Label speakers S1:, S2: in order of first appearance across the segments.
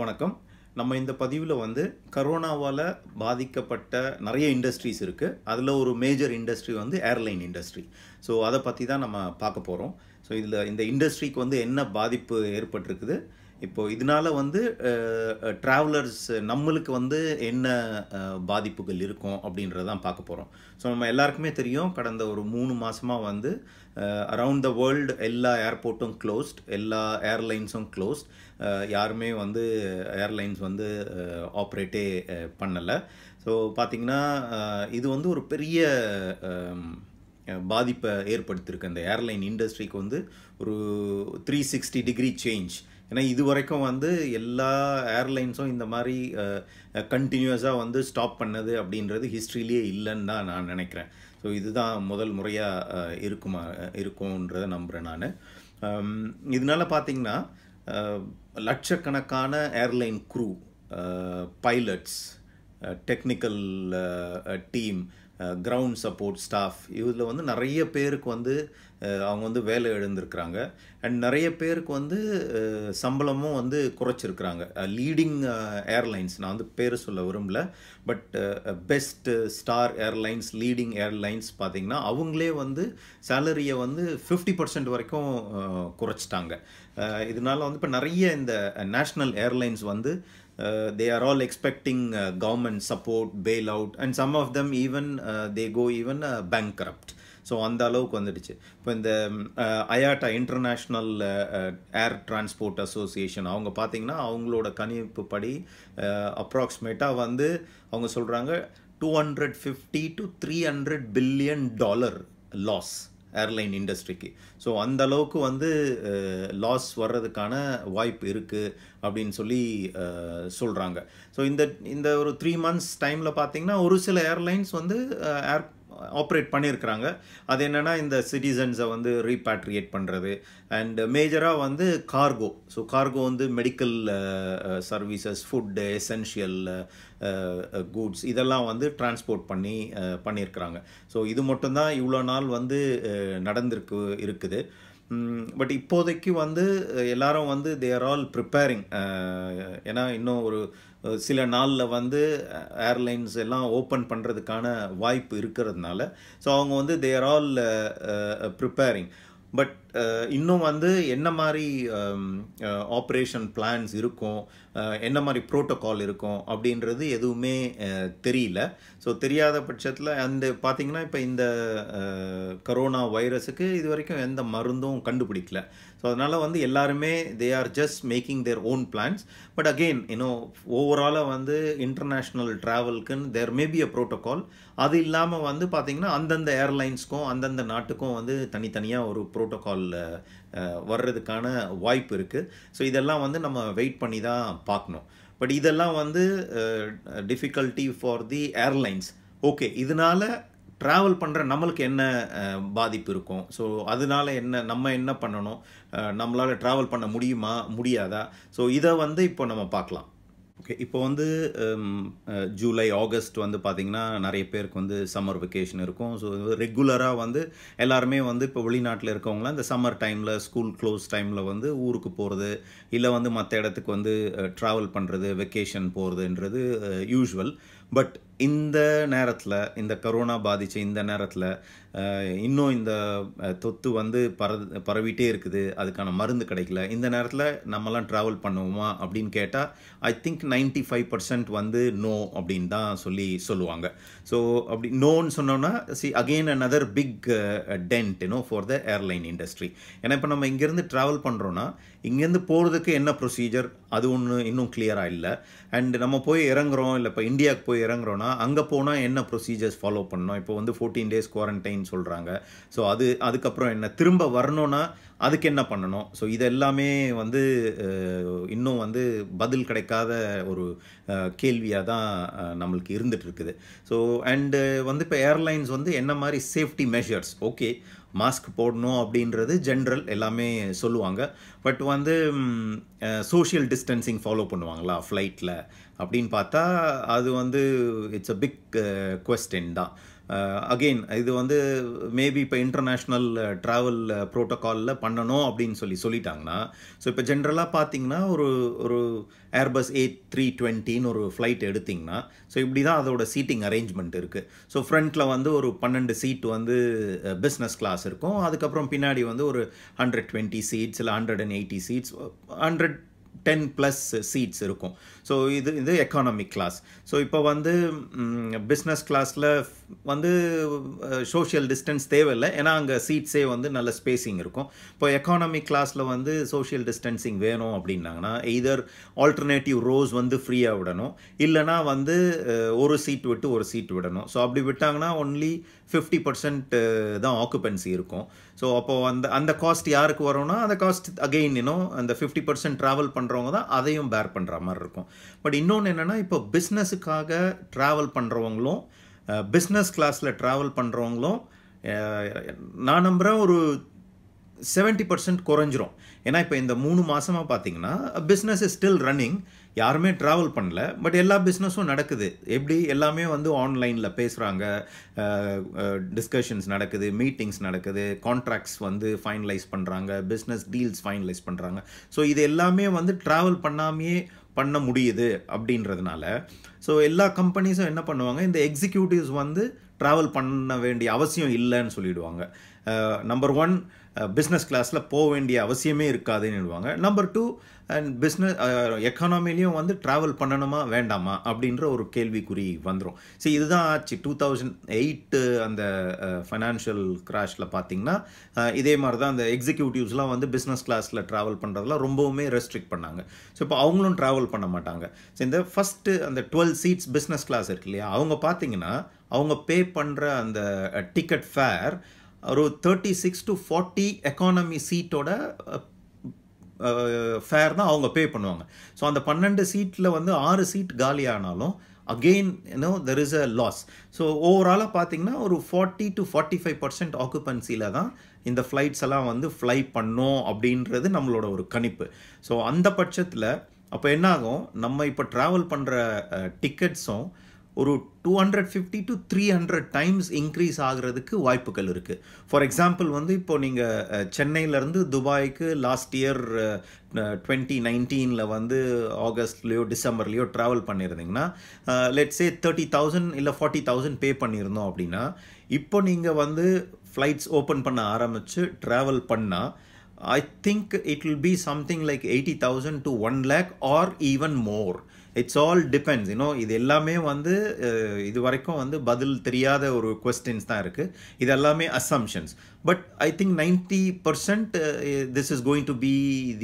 S1: வணக்கம் நம்ம இந்த பதிவில் வந்து கரோனாவால் பாதிக்கப்பட்ட நிறைய இண்டஸ்ட்ரீஸ் இருக்குது அதில் ஒரு மேஜர் இண்டஸ்ட்ரி வந்து ஏர்லைன் இண்டஸ்ட்ரி ஸோ அதை பற்றி தான் நம்ம பார்க்க போகிறோம் ஸோ இதில் இந்த இண்டஸ்ட்ரிக்கு வந்து என்ன பாதிப்பு ஏற்பட்டிருக்குது இப்போது இதனால வந்து ட்ராவலர்ஸ் நம்மளுக்கு வந்து என்ன பாதிப்புகள் இருக்கும் அப்படின்றதான் பார்க்க போகிறோம் ஸோ நம்ம எல்லாருக்குமே தெரியும் கடந்த ஒரு மூணு மாதமாக வந்து அரவுண்ட் த வேர்ல்டு எல்லா ஏர்போர்ட்டும் க்ளோஸ்ட் எல்லா ஏர்லைன்ஸும் க்ளோஸ்ட் யாருமே வந்து ஏர்லைன்ஸ் வந்து ஆப்ரேட்டே பண்ணலை ஸோ பார்த்திங்கன்னா இது வந்து ஒரு பெரிய பாதிப்பை ஏற்படுத்தியிருக்கு அந்த ஏர்லைன் இண்டஸ்ட்ரிக்கு வந்து ஒரு த்ரீ சிக்ஸ்டி டிகிரி சேஞ்ச் ஏன்னா இது வரைக்கும் வந்து எல்லா ஏர்லைன்ஸும் இந்த மாதிரி கண்டினியூஸாக வந்து ஸ்டாப் பண்ணது அப்படின்றது ஹிஸ்ட்ரிலேயே இல்லைன்னு தான் நான் நினைக்கிறேன் ஸோ இதுதான் முதல் முறையாக இருக்குமா இருக்கும்ன்றதை நம்புகிறேன் நான் இதனால் பார்த்திங்கன்னா லட்சக்கணக்கான airline crew pilots technical team ground support staff இதில் வந்து நிறைய பேருக்கு வந்து அவங்க வந்து வேலை எழுந்திருக்கிறாங்க அண்ட் நிறைய பேருக்கு வந்து சம்பளமும் வந்து குறைச்சிருக்கிறாங்க லீடிங் ஏர்லைன்ஸ் நான் வந்து பேர் சொல்ல விரும்பல but best star airlines leading airlines பார்த்திங்கன்னா அவங்களே வந்து சேலரியை வந்து ஃபிஃப்டி பர்சன்ட் வரைக்கும் குறைச்சிட்டாங்க இதனால் வந்து இப்போ நிறைய இந்த நேஷ்னல் ஏர்லைன்ஸ் வந்து Uh, they are all expecting uh, government support, bailout, and some of them even uh, they go even bankrupt. So அந்த அளவுக்கு வந்துடுச்சு இப்போ இந்த IATA international air transport association அவங்க பார்த்தீங்கன்னா அவங்களோட கணிப்பு படி அப்ராக்சிமேட்டாக வந்து அவங்க சொல்கிறாங்க two hundred fifty to three hundred billion dollar loss airline இண்டஸ்ட்ரிக்கு ஸோ அந்த அளவுக்கு வந்து லாஸ் வர்றதுக்கான வாய்ப்பு இருக்குது அப்படின்னு சொல்லி சொல்கிறாங்க ஸோ இந்த இந்த ஒரு த்ரீ மந்த்ஸ் டைமில் பார்த்திங்கன்னா ஒரு சில ஏர்லைன்ஸ் வந்து ஏர் ஆப்ரேட் பண்ணியிருக்கிறாங்க அது என்னென்னா இந்த சிட்டிசன்ஸை வந்து ரீபேட்ரியேட் பண்ணுறது அண்ட் மேஜராக வந்து கார்கோ ஸோ கார்கோ வந்து medical services food essential goods இதெல்லாம் வந்து டிரான்ஸ்போர்ட் பண்ணி பண்ணியிருக்கிறாங்க ஸோ இது மட்டும்தான் இவ்வளோ நாள் வந்து நடந்திருக்கு இருக்குது பட் இப்போதைக்கு வந்து எல்லாரும் வந்து தேர் ஆல் ப்ரிப்பேரிங் ஏன்னா இன்னும் ஒரு சில நாளில் வந்து ஏர்லைன்ஸ் எல்லாம் ஓப்பன் பண்ணுறதுக்கான வாய்ப்பு இருக்கிறதுனால ஸோ அவங்க வந்து தேர் ஆல் ப்ரிப்பேரிங் பட் இன்னும் வந்து என்ன மாதிரி ஆப்ரேஷன் பிளான்ஸ் இருக்கும் என்ன மாதிரி ப்ரோட்டோக்கால் இருக்கும் அப்படின்றது எதுவுமே தெரியல ஸோ தெரியாத பட்சத்தில் அந்த பார்த்திங்கன்னா இப்போ இந்த கரோனா வைரஸுக்கு இது வரைக்கும் எந்த மருந்தும் கண்டுபிடிக்கல ஸோ அதனால் வந்து எல்லாருமே they are just making their own plans but again இன்னும் ஓவராலாக வந்து இன்டர்நேஷ்னல் ட்ராவல்க்குன்னு தேர் மேபி அ ப்ரோட்டோக்கால் அது இல்லாமல் வந்து பார்த்திங்கன்னா அந்தந்த ஏர்லைன்ஸ்க்கும் அந்தந்த நாட்டுக்கும் வந்து தனித்தனியாக ஒரு ப்ரோட்டோக்கால் நாள் வர்றதுக்கான வாய்ப்பு இருக்குது ஸோ இதெல்லாம் வந்து நம்ம வெயிட் பண்ணி தான் பார்க்கணும் பட் இதெல்லாம் வந்து difficulty for the airlines okay இதனால் ட்ராவல் பண்ணுற நம்மளுக்கு என்ன பாதிப்பு இருக்கும் ஸோ அதனால என்ன நம்ம என்ன பண்ணணும் நம்மளால் ட்ராவல் பண்ண முடியுமா முடியாதா ஸோ இதை வந்து இப்போ நம்ம பார்க்கலாம் ஓகே இப்போ வந்து ஜூலை um, ஆகஸ்ட் uh, வந்து பார்த்திங்கன்னா நிறைய பேருக்கு வந்து சம்மர் வெக்கேஷன் இருக்கும் ஸோ ரெகுலராக வந்து எல்லாருமே வந்து இப்போ வெளிநாட்டில் இருக்கவங்களாம் இந்த சம்மர் டைமில் ஸ்கூல் க்ளோஸ் டைமில் வந்து ஊருக்கு போகிறது இல்லை வந்து மற்ற இடத்துக்கு வந்து ட்ராவல் uh, பண்ணுறது வெக்கேஷன் போகிறதுன்றது யூஸ்வல் uh, பட் இந்த நேரத்தில் இந்த கரோனா பாதித்த இந்த நேரத்தில் இன்னும் இந்த தொத்து வந்து பர பரவிட்டே இருக்குது அதுக்கான மருந்து கிடைக்கல இந்த நேரத்தில் நம்மலாம் ட்ராவல் பண்ணுவோமா அப்படின்னு கேட்டால் I think ninety five percent வந்து நோ அப்படின்னு தான் சொல்லி சொல்லுவாங்க ஸோ அப்படி நோன்னு சொன்னோன்னா see again another big dent no for the airline industry ஏன்னா இப்போ நம்ம இங்கேருந்து ட்ராவல் பண்ணுறோன்னா இங்கேருந்து போகிறதுக்கு என்ன ப்ரொசீஜர் அது ஒன்று இன்னும் கிளியராக இல்லை அண்டு நம்ம போய் இறங்குறோம் இல்லை இப்போ இந்தியாவுக்கு போய் இறங்குறோன்னா அங்கே போனால் என்ன ப்ரொசீஜர்ஸ் ஃபாலோ பண்ணோம் இப்போ வந்து ஃபோர்டீன் டேஸ் குவாரண்டைன் சொல்கிறாங்க ஸோ அது அதுக்கப்புறம் என்ன திரும்ப வரணும்னா அதுக்கு என்ன பண்ணணும் ஸோ இதெல்லாமே வந்து இன்னும் வந்து பதில் கிடைக்காத ஒரு கேள்வியாக தான் நம்மளுக்கு இருந்துகிட்ருக்குது ஸோ அண்டு வந்து இப்போ ஏர்லைன்ஸ் வந்து என்ன மாதிரி சேஃப்டி மெஷர்ஸ் ஓகே மாஸ்க் போடணும் அப்படின்றது ஜென்ரல் எல்லாமே சொல்லுவாங்க பட் வந்து சோஷியல் டிஸ்டன்சிங் ஃபாலோ பண்ணுவாங்களா ஃப்ளைட்டில் அப்படின்னு பார்த்தா அது வந்து இட்ஸ் அ பிக் கொஸ்டின் தான் அகெயின் uh, இது வந்து மேபி இப்போ இன்டர்நேஷ்னல் ட்ராவல் ப்ரோட்டோக்காலில் பண்ணணும் அப்படின்னு சொல்லி சொல்லிட்டாங்கன்னா ஸோ இப்போ ஜென்ரலாக பார்த்தீங்கன்னா ஒரு ஒரு ஏர்பஸ் ஏ த்ரீ டுவெண்ட்டின்னு ஒரு ஃப்ளைட் எடுத்திங்கன்னா ஸோ இப்படி தான் அதோட சீட்டிங் அரேஞ்ச்மெண்ட் இருக்குது ஸோ ஃப்ரண்ட்டில் வந்து ஒரு பன்னெண்டு சீட் வந்து பிஸ்னஸ் uh, கிளாஸ் இருக்கும் அதுக்கப்புறம் பின்னாடி வந்து ஒரு ஹண்ட்ரட் டுவெண்ட்டி சீட்ஸ் இல்லை hundred and eighty seats hundred ten plus seats இருக்கும் ஸோ இது இது எக்கானமிக் கிளாஸ் ஸோ இப்போ வந்து பிஸ்னஸ் mm, கிளாஸில் வந்து சோஷியல் டிஸ்டன்ஸ் தேவையில்லை ஏன்னா அங்கே சீட்ஸே வந்து நல்ல ஸ்பேஸிங் இருக்கும் இப்போ எக்கானமி கிளாஸில் வந்து சோஷியல் டிஸ்டன்சிங் வேணும் அப்படின்னாங்கன்னா எய்தர் ஆல்டர்னேட்டிவ் ரோஸ் வந்து ஃப்ரீயாக விடணும் இல்லைனா வந்து ஒரு சீட் விட்டு ஒரு சீட் விடணும் ஸோ அப்படி விட்டாங்கன்னா ஒன்லி ஃபிஃப்டி பர்சன்ட் தான் ஆக்குபென்சி இருக்கும் ஸோ அப்போது அந்த அந்த காஸ்ட் யாருக்கு வரும்னா அந்த காஸ்ட் அகெயின் இன்னும் அந்த ஃபிஃப்டி பர்சன்ட் ட்ராவல் பண்ணுறவங்க தான் அதையும் பேர் பண்ணுற மாதிரி இருக்கும் பட் இன்னொன்று என்னென்னா இப்போ பிஸ்னஸுக்காக ட்ராவல் பண்ணுறவங்களும் பிஸ்னஸ் கிளாஸில் ட்ராவல் பண்ணுறவங்களும் நான் நம்புகிறேன் ஒரு செவன்ட்டி பர்சன்ட் குறைஞ்சிரும் ஏன்னா இப்போ இந்த மூணு மாதமாக பார்த்தீங்கன்னா பிஸ்னஸ் இஸ் ஸ்டில் ரன்னிங் யாருமே ட்ராவல் பண்ணல பட் எல்லா பிஸ்னஸும் நடக்குது எப்படி எல்லாமே வந்து ஆன்லைனில் பேசுகிறாங்க டிஸ்கஷன்ஸ் நடக்குது மீட்டிங்ஸ் நடக்குது கான்ட்ராக்ட்ஸ் வந்து ஃபைனலைஸ் பண்ணுறாங்க பிஸ்னஸ் டீல்ஸ் ஃபைனலைஸ் பண்ணுறாங்க ஸோ இது எல்லாமே வந்து ட்ராவல் பண்ணாமையே பண்ண முடியுது அப்படின்றதுனால ஸோ எல்லா கம்பெனிஸும் என்ன பண்ணுவாங்க இந்த எக்ஸிக்யூட்டிவ்ஸ் வந்து ட்ராவல் பண்ண வேண்டிய அவசியம் இல்லைன்னு சொல்லிடுவாங்க நம்பர் ஒன் பிஸ்னஸ் கிளாஸில் போக வேண்டிய அவசியமே இருக்காதுன்னு நம்பர் டூ அண்ட் பிஸ்னஸ் எக்கானமிலையும் வந்து ட்ராவல் பண்ணணுமா வேண்டாமா அப்படின்ற ஒரு கேள்விக்குறி வந்துடும் சரி இதுதான் ஆச்சு டூ தௌசண்ட் எயிட்டு அந்த ஃபைனான்ஷியல் கிராஷில் பார்த்தீங்கன்னா இதே மாதிரி தான் அந்த எக்ஸிக்யூட்டிவ்ஸ்லாம் வந்து பிஸ்னஸ் கிளாஸில் ட்ராவல் பண்ணுறதுலாம் ரொம்பவுமே ரெஸ்ட்ரிக்ட் பண்ணாங்க ஸோ இப்போ அவங்களும் ட்ராவல் பண்ண மாட்டாங்க ஸோ இந்த ஃபஸ்ட்டு அந்த டுவெல் சீட்ஸ் பிஸ்னஸ் கிளாஸ் இருக்கு இல்லையா அவங்க பார்த்தீங்கன்னா அவங்க பே பண்ணுற அந்த டிக்கெட் ஃபேர் ஒரு thirty six to forty economy சீட்டோட ஃபேர் தான் அவங்க பே பண்ணுவாங்க ஸோ அந்த பன்னெண்டு சீட்டில் வந்து ஆறு சீட் காலி ஆனாலும் again you know there is a loss so ஓவராலாக பார்த்தீங்கன்னா ஒரு forty to forty five percent ஆக்குபென்சியில் தான் இந்த ஃப்ளைட்ஸ் எல்லாம் வந்து ஃப்ளை பண்ணோம் அப்படின்றது நம்மளோட ஒரு கணிப்பு ஸோ அந்த பட்சத்தில் அப்போ என்னாகும் நம்ம இப்போ ட்ராவல் பண்ணுற டிக்கெட்ஸும் ஒரு two hundred fifty to three hundred times increase ஆகிறதுக்கு வாய்ப்புகள் இருக்குது ஃபார் எக்ஸாம்பிள் வந்து இப்போ நீங்கள் சென்னையிலேருந்து துபாய்க்கு லாஸ்ட் இயர் டுவெண்ட்டி நைன்டீனில் வந்து ஆகஸ்ட்லேயோ டிசம்பர்லேயோ ட்ராவல் பண்ணியிருந்தீங்கன்னா லெட்ஸே தேர்ட்டி தௌசண்ட் இல்லை ஃபார்ட்டி தௌசண்ட் பே பண்ணியிருந்தோம் அப்படின்னா இப்போ நீங்கள் வந்து ஃப்ளைட்ஸ் ஓப்பன் பண்ண ஆரம்பித்து ட்ராவல் பண்ணால் I think it will be something like 80,000 to 1 lakh or even more. It's all depends you know இது எல்லாமே வந்து இது வரைக்கும் வந்து பதில் தெரியாத ஒரு கொஸ்டின்ஸ் தான் இருக்குது இது எல்லாமே assumptions but I think ninety percent this is going to be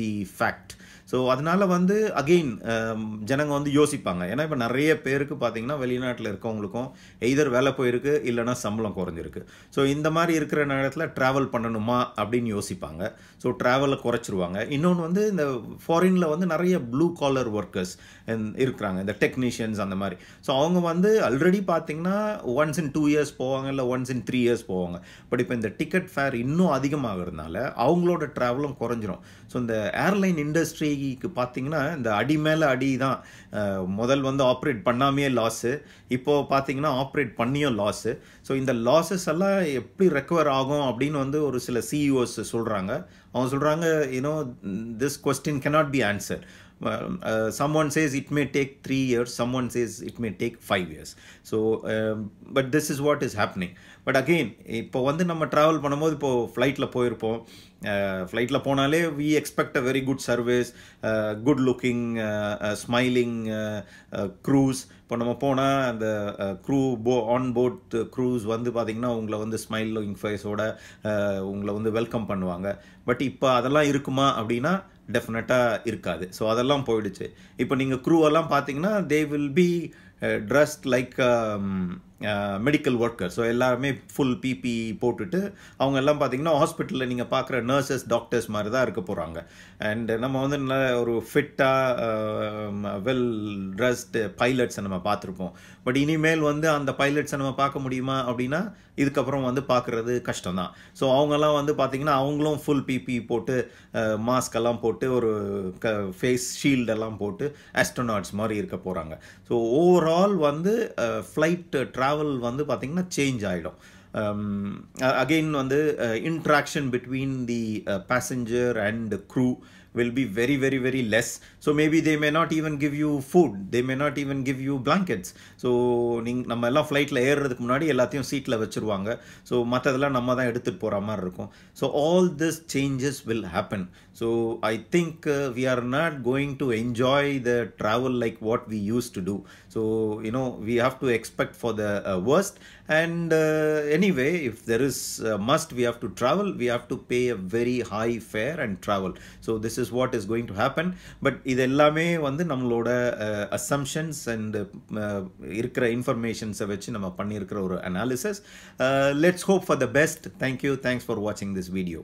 S1: the fact so அதனால வந்து அகெயின் um, ஜனங்க வந்து யோசிப்பாங்க ஏன்னா இப்போ நிறைய பேருக்கு பார்த்தீங்கன்னா வெளிநாட்டில் இருக்கவங்களுக்கும் எய்தர் வேலை போயிருக்கு இல்லைனா சம்பளம் குறைஞ்சிருக்கு ஸோ இந்த மாதிரி இருக்கிற நேரத்தில் ட்ராவல் பண்ணணுமா அப்படின்னு யோசிப்பாங்க ஸோ ட்ராவலை குறைச்சிருவாங்க இன்னொன்று வந்து இந்த ஃபாரினில் வந்து நிறைய ப்ளூ காலர் ஒர்க்கர்ஸ் இருக்கிறாங்க இந்த டெக்னீஷியன்ஸ் அந்த மாதிரி ஸோ அவங்க வந்து ஆல்ரெடி பார்த்தீங்கன்னா ஒன்ஸ் இன் டூ இயர்ஸ் போவாங்க இல்லை ஒன்ஸ் இன் த்ரீ இயர்ஸ் போவாங்க பட் இப்போ இந்த டிக்கெட் ஃபேர் இன்னும் அதிகமாகிறதுனால அவங்களோட ட்ராவலும் குறைஞ்சிரும் ஸோ இந்த ஏர்லைன் இண்டஸ்ட்ரி ஐசிக்கு பார்த்தீங்கன்னா இந்த அடி மேலே அடி தான் முதல் வந்து ஆப்ரேட் பண்ணாமையே லாஸு இப்போது பார்த்தீங்கன்னா ஆப்ரேட் பண்ணியும் லாஸு ஸோ இந்த லாஸஸ் எல்லாம் எப்படி ரெக்கவர் ஆகும் அப்படின்னு வந்து ஒரு சில சிஇஓஸ் e சொல்கிறாங்க அவங்க சொல்கிறாங்க you know this question cannot be answer someone says it may take three years someone says it may take five years so but this is what is happening but again இப்போ வந்து நம்ம travel பண்ணும்போது இப்போது ஃப்ளைட்டில் போயிருப்போம் ஃப்ளைட்டில் போனாலே we expect a very good service good looking smiling crews இப்போ நம்ம போனால் அந்த க்ரூ போ ஆன் போர்ட் க்ரூஸ் வந்து பார்த்திங்கன்னா உங்களை வந்து ஸ்மைல் லுக்கிங் ஃபேஸோட உங்களை வந்து வெல்கம் பண்ணுவாங்க பட் இப்போ அதெல்லாம் இருக்குமா அப்படின்னா டெஃபினட்டாக இருக்காது ஸோ அதெல்லாம் போயிடுச்சு இப்போ நீங்கள் க்ரூவெல்லாம் பார்த்தீங்கன்னா they will be dressed like medical worker so எல்லாருமே ஃபுல் பிபி போட்டுட்டு அவங்க எல்லாம் பார்த்திங்கன்னா ஹாஸ்பிட்டலில் நீங்கள் பார்க்குற நர்சஸ் டாக்டர்ஸ் மாதிரி தான் இருக்க போகிறாங்க அண்டு நம்ம வந்து நல்ல ஒரு ஃபிட்டாக வெல் ட்ரெஸ்டு பைலட்ஸை நம்ம பார்த்துருப்போம் பட் இனிமேல் வந்து அந்த பைலட்ஸை நம்ம பார்க்க முடியுமா அப்படின்னா இதுக்கப்புறம் வந்து பார்க்குறது கஷ்டம் தான் ஸோ அவங்கெல்லாம் வந்து பார்த்தீங்கன்னா அவங்களும் ஃபுல் பிபி போட்டு எல்லாம் போட்டு ஒரு க ஃபேஸ் ஷீல்டெல்லாம் போட்டு அஸ்ட்ரோனாட்ஸ் மாதிரி இருக்க போகிறாங்க ஸோ ஓவரால் வந்து ஃப்ளைட் ட்ரா ட்ராவல் வந்து பார்த்திங்கன்னா சேஞ்ச் ஆகிடும் அகெயின் um, வந்து interaction between the passenger and crew will be very very very less so maybe they may not even give you food they may not even give you blankets so நீங் நம்ம எல்லாம் ஃப்ளைட்டில் ஏறுறதுக்கு முன்னாடி எல்லாத்தையும் சீட்டில் வச்சுருவாங்க ஸோ மற்றதெல்லாம் நம்ம தான் எடுத்துகிட்டு போகிற மாதிரி இருக்கும் so all this changes will happen so I think we are not going to enjoy the travel like what we use to do so you know we have to expect for the uh, worst and uh, anyway if there is a must we have to travel we have to pay a very high fare and travel so this is what is going to happen but இது எல்லாமே வந்து நம்மளோட assumptions and இருக்கிற இன்ஃபர்மேஷன்ஸை வச்சு நம்ம பண்ணியிருக்கிற ஒரு analysis let's hope for the best thank you thanks for வாட்சிங் திஸ் வீடியோ